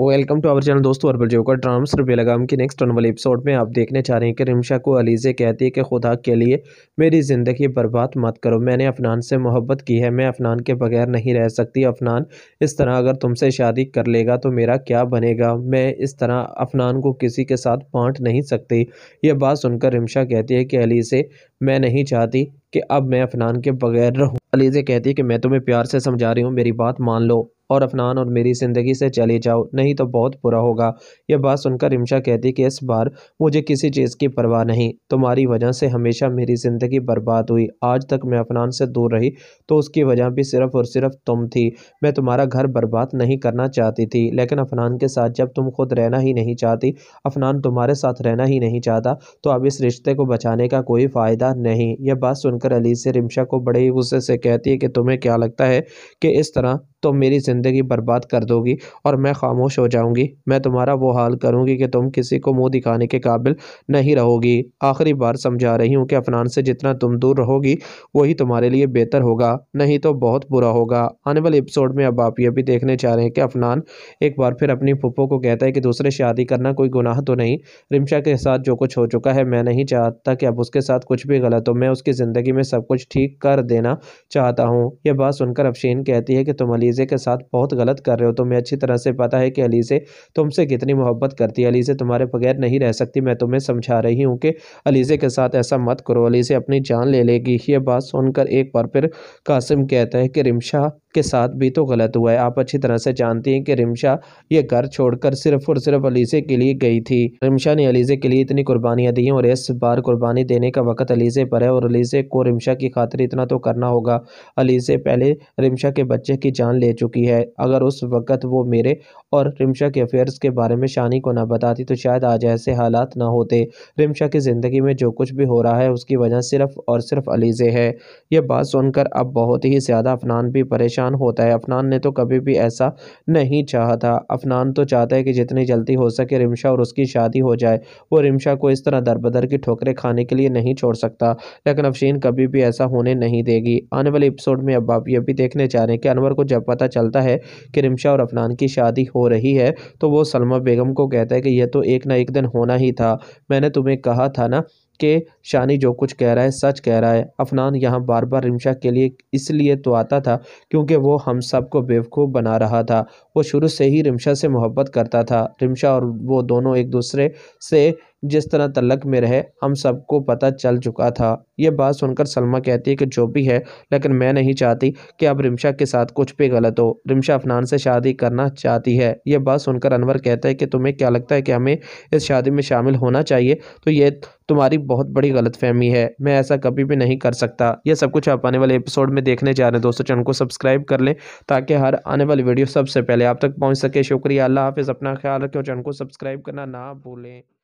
welcome to our channel दोस्तों अरबल जोकर ड्राम्स रुपये की नेक्स्ट ऑन वाले एपिसोड में आप देखने चाह रहे हैं कि रिमशा को अलीज़े कहती है कि खुदा के लिए मेरी ज़िंदगी बर्बाद मत करो मैंने अफनान से मोहब्बत की है मैं अफनान के बगैर नहीं रह सकती अफनान इस तरह अगर तुमसे शादी कर लेगा तो मेरा क्या बनेगा मैं इस तरह अफनान को किसी के साथ बाँट नहीं सकती यह बात सुनकर रिमशा कहती है कि अलीज़े मैं नहीं चाहती कि अब मैं अफनान के बगैर रहूँ अलीज़े कहती है कि मैं तुम्हें प्यार से समझा रही हूँ मेरी बात मान लो और अफनान और मेरी ज़िंदगी से चले जाओ नहीं तो बहुत बुरा होगा यह बात सुनकर रिमशा कहती कि इस बार मुझे किसी चीज़ की परवाह नहीं तुम्हारी वजह से हमेशा मेरी ज़िंदगी बर्बाद हुई आज तक मैं अफनान से दूर रही तो उसकी वजह भी सिर्फ और सिर्फ तुम थी मैं तुम्हारा घर बर्बाद नहीं करना चाहती थी लेकिन अफनान के साथ जब तुम खुद रहना ही नहीं चाहती अफनान तुम्हारे साथ रहना ही नहीं चाहता तो अब इस रिश्ते को बचाने का कोई फ़ायदा नहीं यह बात सुनकर अली से रिमशा को बड़े ही गुस्से से कहती है कि तुम्हें क्या लगता है कि इस तरह तुम तो मेरी ज़िंदगी बर्बाद कर दोगी और मैं खामोश हो जाऊंगी मैं तुम्हारा वो हाल करूंगी कि तुम किसी को मुंह दिखाने के काबिल नहीं रहोगी आखिरी बार समझा रही हूँ कि अफनान से जितना तुम दूर रहोगी वही तुम्हारे लिए बेहतर होगा नहीं तो बहुत बुरा होगा आने वाले एपिसोड में अब आप ये भी देखने चाह रहे हैं कि अफनान एक बार फिर अपनी पुप्पो को कहता है कि दूसरे शादी करना कोई गुनाह तो नहीं रिमशा के साथ जो कुछ हो चुका है मैं नहीं चाहता कि अब उसके साथ कुछ भी गलत हो मैं उसकी ज़िंदगी में सब कुछ ठीक कर देना चाहता हूँ यह बात सुनकर अफशीन कहती है कि तुम अली अलीज़े के साथ बहुत गलत कर रहे हो तुम्हें अच्छी तरह से पता है कि अलीज़े तुमसे कितनी मोहब्बत करती है अलीज़े तुम्हारे बगैर नहीं रह सकती मैं तुम्हें समझा रही हूँ कि अलीज़े के साथ ऐसा मत करो अलीज़े अपनी जान ले लेगी ये बात सुनकर एक बार फिर कासिम कहता है कि रिमशा के साथ भी तो गलत हुआ है आप अच्छी तरह से जानती हैं कि रिमशा ये घर छोड़कर सिर्फ और सिर्फ अलीजे के लिए गई थी रिमशा ने अलीजे के लिए इतनी कुर्बानियाँ दी हैं और इस बार कुर्बानी देने का वक्त अलीजे पर है और अलीजे को रिमशा की खातिर इतना तो करना होगा अलीजे पहले रिमशा के बच्चे की जान ले चुकी है अगर उस वक्त वो मेरे और रिमशा के अफेयर्स के बारे में शानी को ना बताती तो शायद आज ऐसे हालात ना होते रिमशा की ज़िंदगी में जो कुछ भी हो रहा है उसकी वजह सिर्फ और सिर्फ अलीजे है यह बात सुनकर अब बहुत ही ज़्यादा अफनान भी परेशान परेशान होता है अफनान ने तो कभी भी ऐसा नहीं चाहा था अफनान तो चाहता है कि जितनी जल्दी हो सके रिमशा और उसकी शादी हो जाए वो रिमशा को इस तरह दरबदर की ठोकरें खाने के लिए नहीं छोड़ सकता लेकिन अफशीन कभी भी ऐसा होने नहीं देगी आने वाले एपिसोड में अब आप ये भी देखने जा रहे हैं कि अनवर को जब पता चलता है कि रिमशा और अफनान की शादी हो रही है तो वो सलमा बेगम को कहता है कि यह तो एक ना एक दिन होना ही था मैंने तुम्हें कहा था ना के शानी जो कुछ कह रहा है सच कह रहा है अफनान यहाँ बार बार रिमशा के लिए इसलिए तो आता था क्योंकि वो हम सबको बेवकूफ़ बना रहा था वो शुरू से ही रिमशा से मोहब्बत करता था रिमशा और वो दोनों एक दूसरे से जिस तरह तलक में रहे हम सबको पता चल चुका था यह बात सुनकर सलमा कहती है कि जो भी है लेकिन मैं नहीं चाहती कि आप रिमशा के साथ कुछ भी गलत हो रिमशा अफनान से शादी करना चाहती है यह बात सुनकर अनवर कहता है कि तुम्हें क्या लगता है कि हमें इस शादी में शामिल होना चाहिए तो ये तुम्हारी बहुत बड़ी गलतफहमी है मैं ऐसा कभी भी नहीं कर सकता यह सब कुछ आप आने वाले एपिसोड में देखने जा रहे हैं दोस्तों चैनल को सब्सक्राइब कर लें ताकि हर आने वाली वीडियो सबसे पहले आप तक पहुंच सके शुक्रिया अल्लाह हाफिज़ अपना ख्याल रखें और चैनल को सब्सक्राइब करना ना भूलें